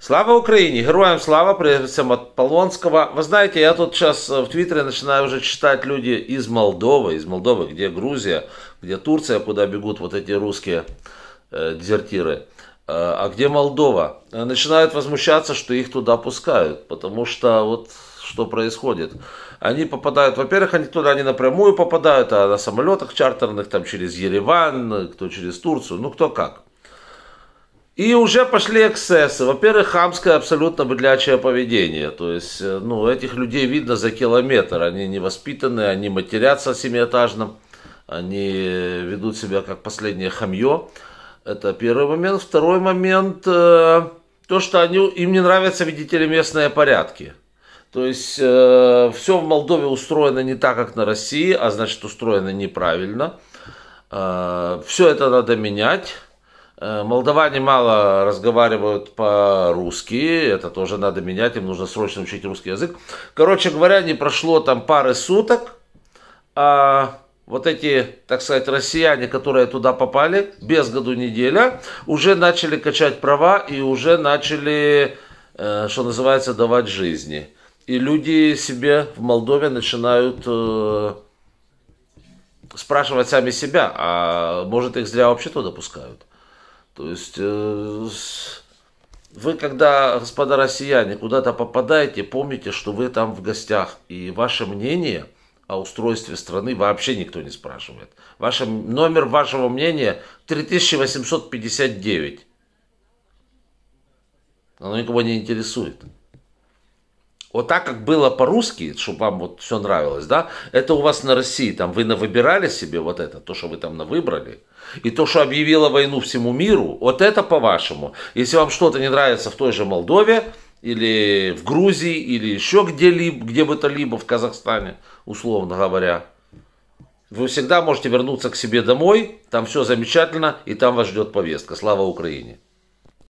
Слава Украине! Героям слава, прежде всем от Полонского. Вы знаете, я тут сейчас в Твиттере начинаю уже читать люди из Молдовы, из Молдовы, где Грузия, где Турция, куда бегут вот эти русские э, дезертиры, э, а где Молдова. Начинают возмущаться, что их туда пускают, потому что вот что происходит. Они попадают, во-первых, они туда не напрямую попадают, а на самолетах чартерных, там через Ереван, кто через Турцию, ну кто как. И уже пошли эксцессы. Во-первых, хамское абсолютно быдлячее поведение. То есть, э, ну, этих людей видно за километр. Они невоспитанные, они матерятся семиэтажным, они ведут себя как последнее хамье. Это первый момент. Второй момент, э, то, что они, им не нравятся, видите ли, местные порядки. То есть, э, все в Молдове устроено не так, как на России, а значит, устроено неправильно. Э, все это надо менять Э, молдаване мало разговаривают по-русски, это тоже надо менять, им нужно срочно учить русский язык. Короче говоря, не прошло там пары суток, а вот эти, так сказать, россияне, которые туда попали, без году неделя, уже начали качать права и уже начали, э, что называется, давать жизни. И люди себе в Молдове начинают э, спрашивать сами себя, а может их зря вообще туда пускают. То есть э, вы, когда, господа россияне, куда-то попадаете, помните, что вы там в гостях, и ваше мнение о устройстве страны вообще никто не спрашивает. Ваш номер вашего мнения 3859. Оно никого не интересует. Вот так, как было по-русски, чтобы вам вот все нравилось, да, это у вас на России, там вы выбирали себе вот это, то, что вы там выбрали, и то, что объявило войну всему миру, вот это по-вашему. Если вам что-то не нравится в той же Молдове, или в Грузии, или еще где-либо, где бы то либо, в Казахстане, условно говоря, вы всегда можете вернуться к себе домой, там все замечательно, и там вас ждет повестка. Слава Украине!